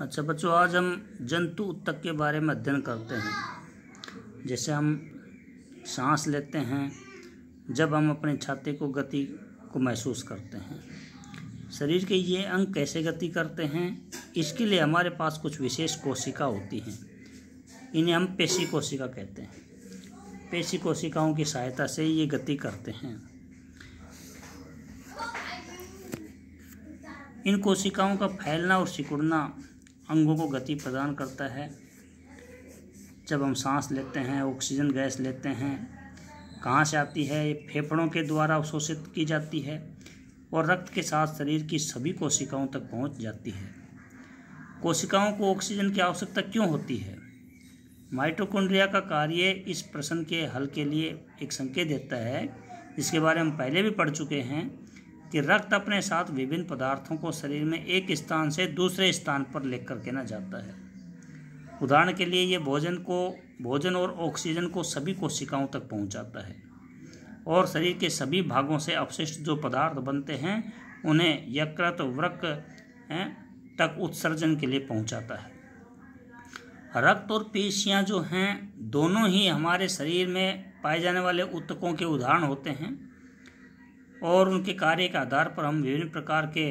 अच्छा बच्चों आज हम जंतु उत्तक के बारे में अध्ययन करते हैं जैसे हम सांस लेते हैं जब हम अपने छाते को गति को महसूस करते हैं शरीर के ये अंग कैसे गति करते हैं इसके लिए हमारे पास कुछ विशेष कोशिका होती हैं इन्हें हम पेशी कोशिका कहते हैं पेशी कोशिकाओं की सहायता से ये गति करते हैं इन कोशिकाओं का फैलना और सिकुड़ना अंगों को गति प्रदान करता है जब हम सांस लेते हैं ऑक्सीजन गैस लेते हैं कहाँ से आती है ये फेफड़ों के द्वारा अवशोषित की जाती है और रक्त के साथ शरीर की सभी कोशिकाओं तक पहुँच जाती है कोशिकाओं को ऑक्सीजन की आवश्यकता क्यों होती है माइटोकॉन्ड्रिया का कार्य इस प्रश्न के हल के लिए एक संकेत देता है जिसके बारे में हम पहले भी पढ़ चुके हैं कि रक्त अपने साथ विभिन्न पदार्थों को शरीर में एक स्थान से दूसरे स्थान पर लेकर के ना जाता है उदाहरण के लिए ये भोजन को भोजन और ऑक्सीजन को सभी कोशिकाओं तक पहुंचाता है और शरीर के सभी भागों से अपशिष्ट जो पदार्थ बनते हैं उन्हें यकृत वृक तक उत्सर्जन के लिए पहुंचाता है रक्त और पेशियां जो हैं दोनों ही हमारे शरीर में पाए जाने वाले उत्तकों के उदाहरण होते हैं और उनके कार्य के आधार पर हम विभिन्न प्रकार के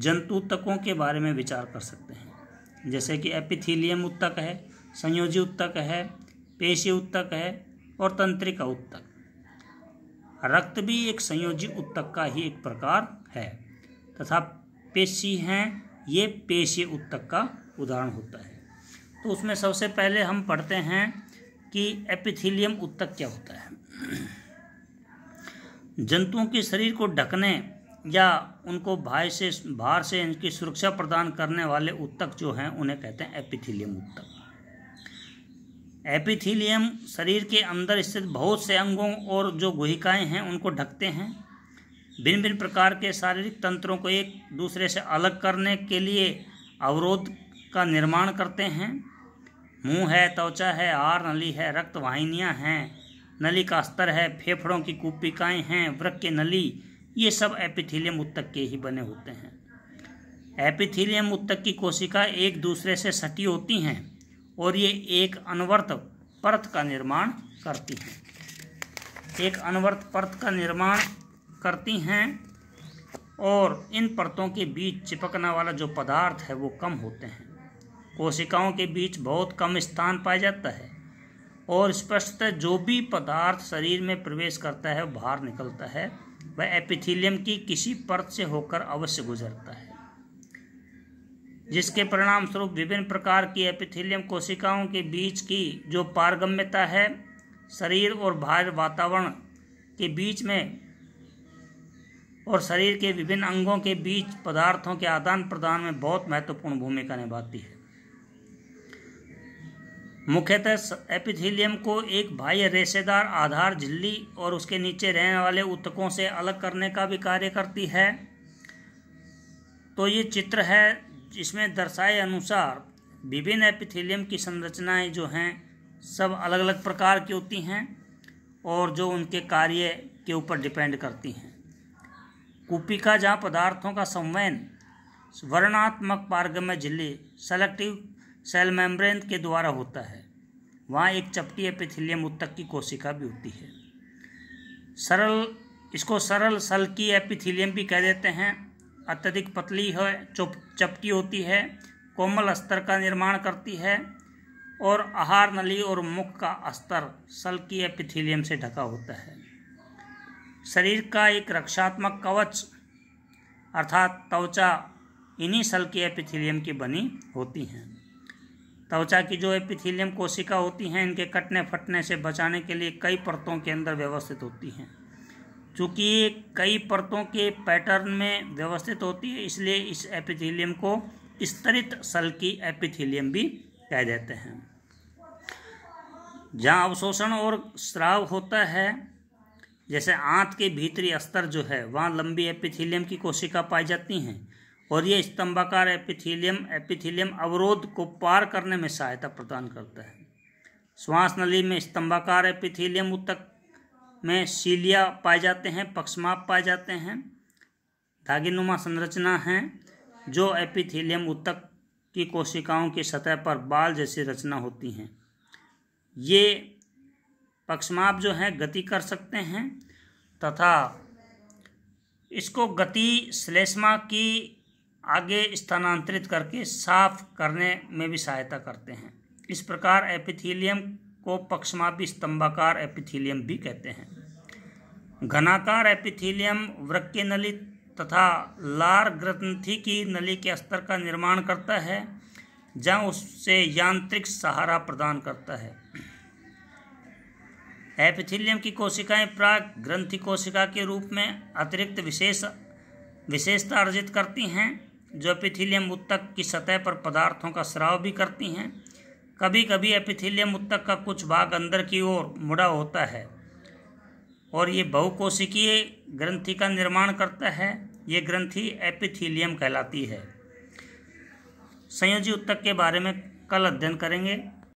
जंतु उत्तकों के बारे में विचार कर सकते हैं जैसे कि एपिथीलियम उत्तक है संयोजी उत्तक है पेशी उत्तक है और तंत्रिका उत्तक रक्त भी एक संयोजी उत्तक का ही एक प्रकार है तथा पेशी हैं ये पेशी उत्तक का उदाहरण होता है तो उसमें सबसे पहले हम पढ़ते हैं कि एपिथीलियम उत्तक क्या होता है जंतुओं के शरीर को ढकने या उनको भाई से भार से इनकी सुरक्षा प्रदान करने वाले उत्तक जो हैं उन्हें कहते हैं एपिथीलियम उत्तक एपिथीलियम शरीर के अंदर स्थित बहुत से अंगों और जो गुहिकाएं हैं उनको ढकते हैं भिन्न भिन्न प्रकार के शारीरिक तंत्रों को एक दूसरे से अलग करने के लिए अवरोध का निर्माण करते हैं मुंह है त्वचा है आर नली है रक्त हैं नली का स्तर है फेफड़ों की कूपिकाएँ हैं वृक के नली ये सब एपिथीलियम उत्तक के ही बने होते हैं एपिथीलियम उत्तक की कोशिका एक दूसरे से सटी होती हैं और ये एक अनवर्त परत का निर्माण करती हैं एक अनवर्त परत का निर्माण करती हैं और इन परतों के बीच चिपकना वाला जो पदार्थ है वो कम होते हैं कोशिकाओं के बीच बहुत कम स्थान पाया जाता है और स्पष्टतः जो भी पदार्थ शरीर में प्रवेश करता है बाहर निकलता है वह एपिथीलियम की किसी परत से होकर अवश्य गुजरता है जिसके परिणाम स्वरूप विभिन्न प्रकार की एपिथीलियम कोशिकाओं के बीच की जो पारगम्यता है शरीर और बाहर वातावरण के बीच में और शरीर के विभिन्न अंगों के बीच पदार्थों के आदान प्रदान में बहुत महत्वपूर्ण भूमिका निभाती है मुख्यतः एपिथेलियम को एक बाह्य रेशेदार आधार झिल्ली और उसके नीचे रहने वाले उत्तकों से अलग करने का भी कार्य करती है तो ये चित्र है जिसमें दर्शाए अनुसार विभिन्न एपिथेलियम की संरचनाएं जो हैं सब अलग अलग प्रकार की होती हैं और जो उनके कार्य के ऊपर डिपेंड करती हैं कूपिका जहाँ पदार्थों का संवयन वर्णात्मक पारगम्य झिल्ली सेलेक्टिव सेल मेम्ब्रेन के द्वारा होता है वहाँ एक चपटी एपिथिलियम उत्तक की कोशिका भी होती है सरल इसको सरल सल की एपिथिलियम भी कह देते हैं अत्यधिक पतली है चपटी होती है कोमल स्तर का निर्माण करती है और आहार नली और मुख का स्तर सल की एपिथिलियम से ढका होता है शरीर का एक रक्षात्मक कवच अर्थात त्वचा इन्हीं सल की एपिथिलियम की बनी होती हैं त्वचा की जो एपिथीलियम कोशिका होती हैं इनके कटने फटने से बचाने के लिए कई परतों के अंदर व्यवस्थित होती हैं चूँकि ये कई परतों के पैटर्न में व्यवस्थित होती है इसलिए इस एपिथीलियम को स्तरित सल्की एपिथीलियम भी कह देते हैं जहाँ अवशोषण और श्राव होता है जैसे आंत के भीतरी स्तर जो है वहाँ लंबी एपिथीलियम की कोशिका पाई जाती हैं और ये स्तंभाकार एपिथीलियम एपिथीलियम अवरोध को पार करने में सहायता प्रदान करता है श्वास नली में स्तंभाकार एपिथीलियम उत्तक में सीलिया पाए जाते हैं पक्षमाप पाए जाते हैं धागेनुमा संरचना है जो एपिथीलियम उत्तक की कोशिकाओं की सतह पर बाल जैसी रचना होती हैं ये पक्षमाप जो है गति कर सकते हैं तथा इसको गति श्लेष्मा की आगे स्थानांतरित करके साफ करने में भी सहायता करते हैं इस प्रकार एपिथीलियम को पक्षमापी स्तंभाकार एपिथीलियम भी कहते हैं घनाकार एपिथीलियम वृक्क नली तथा लार ग्रंथि की नली के स्तर का निर्माण करता है जहाँ उससे यांत्रिक सहारा प्रदान करता है एपिथीलियम की कोशिकाएं प्राग ग्रंथि कोशिका के रूप में अतिरिक्त विशेष विशेषता अर्जित करती हैं जो एपिथीलियम उत्तक की सतह पर पदार्थों का स्राव भी करती हैं कभी कभी एपिथीलियम उत्तक का कुछ भाग अंदर की ओर मुड़ा होता है और ये बहुकोशिकीय ग्रंथि का निर्माण करता है ये ग्रंथि एपिथीलियम कहलाती है संयोजी उत्तक के बारे में कल अध्ययन करेंगे